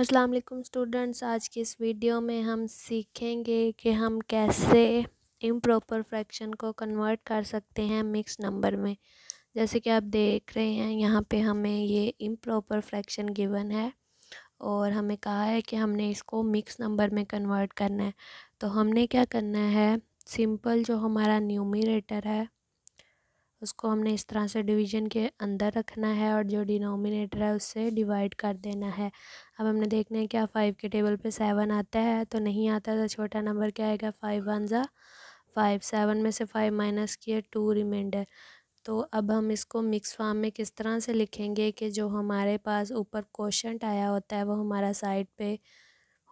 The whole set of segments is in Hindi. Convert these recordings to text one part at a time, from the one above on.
अस्सलाम वालेकुम स्टूडेंट्स आज की इस वीडियो में हम सीखेंगे कि हम कैसे इम्प्रॉपर फ्रैक्शन को कन्वर्ट कर सकते हैं मिक्स नंबर में जैसे कि आप देख रहे हैं यहाँ पे हमें ये इम्प्रॉपर फ्रैक्शन गिवन है और हमें कहा है कि हमने इसको मिक्स नंबर में कन्वर्ट करना है तो हमने क्या करना है सिंपल जो हमारा न्यूमिरेटर है उसको हमने इस तरह से डिवीजन के अंदर रखना है और जो डिनोमिनेटर है उससे डिवाइड कर देना है अब हमने देखना है क्या फ़ाइव के टेबल पे सेवन आता है तो नहीं आता तो छोटा नंबर क्या आएगा फ़ाइव वन ज़ा फाइव सेवन में से फाइव माइनस किए टू रिमाइंडर तो अब हम इसको मिक्स फॉर्म में किस तरह से लिखेंगे कि जो हमारे पास ऊपर क्वेश्चन आया होता है वो हमारा साइड पर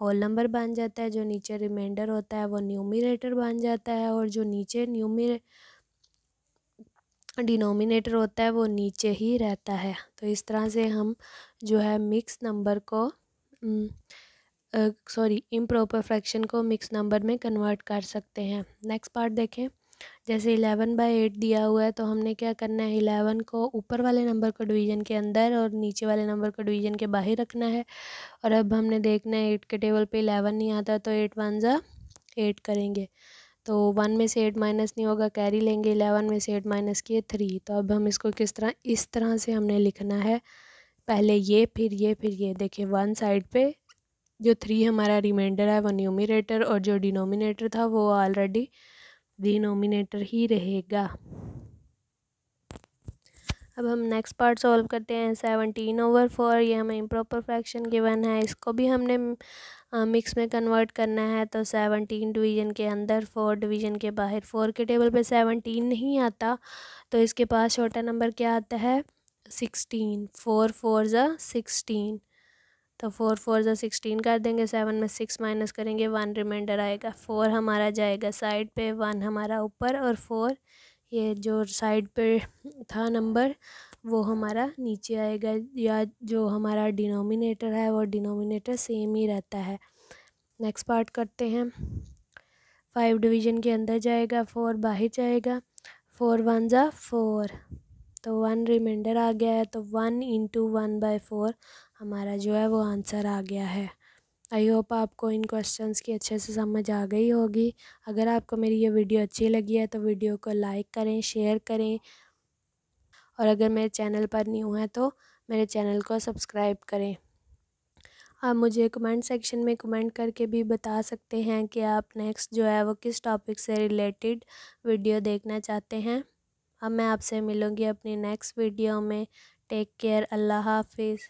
होल नंबर बन जाता है जो नीचे रिमाइंडर होता है वो न्यूमिनेटर बन जाता है और जो नीचे न्यूमिनेटर डिनोमिनेटर होता है वो नीचे ही रहता है तो इस तरह से हम जो है मिक्स नंबर को सॉरी इम्प्रॉपर फ्रैक्शन को मिक्स नंबर में कन्वर्ट कर सकते हैं नेक्स्ट पार्ट देखें जैसे इलेवन बाई एट दिया हुआ है तो हमने क्या करना है इलेवन को ऊपर वाले नंबर को डिवीज़न के अंदर और नीचे वाले नंबर को डिवीज़न के बाहर रखना है और अब हमने देखना है एट के टेबल पे इलेवन नहीं आता तो एट वन ज़ा एट करेंगे तो वन में से एट माइनस नहीं होगा कैरी लेंगे इलेवन में से एट माइनस किए थ्री तो अब हम इसको किस तरह इस तरह से हमने लिखना है पहले ये फिर ये फिर ये देखिए वन साइड पे जो थ्री हमारा रिमाइंडर है वो न्यूमिनेटर और जो डिनोमिनेटर था वो ऑलरेडी डिनोमिनेटर ही रहेगा अब हम नेक्स्ट पार्ट सॉल्व करते हैं सेवनटीन ओवर फोर ये हमें इम्प्रॉपर फ्रैक्शन गिवन है इसको भी हमने मिक्स में कन्वर्ट करना है तो सेवनटीन डिवीज़न के अंदर फोर डिवीज़न के बाहर फोर के टेबल पे सेवनटीन नहीं आता तो इसके पास छोटा नंबर क्या आता है सिक्सटीन फोर फोर ज़ा सिक्सटीन तो फोर फोर ज़ा सिक्सटीन कर देंगे सेवन में सिक्स माइनस करेंगे वन रिमाइंडर आएगा फोर हमारा जाएगा साइड पे वन हमारा ऊपर और फोर ये जो साइड पर था नंबर वो हमारा नीचे आएगा या जो हमारा डिनोमिनेटर है वो डिनोमिनेटर सेम ही रहता है नेक्स्ट पार्ट करते हैं फाइव डिवीजन के अंदर जाएगा फोर बाहर जाएगा फोर वन ज़ा फोर तो वन रिमाइंडर आ गया है तो one into one by four हमारा जो है वो आंसर आ गया है आई होप आपको इन क्वेश्चंस की अच्छे से समझ आ गई होगी अगर आपको मेरी ये वीडियो अच्छी लगी है तो वीडियो को लाइक करें शेयर करें और अगर मेरे चैनल पर न्यू है तो मेरे चैनल को सब्सक्राइब करें आप मुझे कमेंट सेक्शन में कमेंट करके भी बता सकते हैं कि आप नेक्स्ट जो है वो किस टॉपिक से रिलेटेड वीडियो देखना चाहते हैं अब मैं आपसे मिलूँगी अपनी नेक्स्ट वीडियो में टेक केयर अल्लाह हाफिज़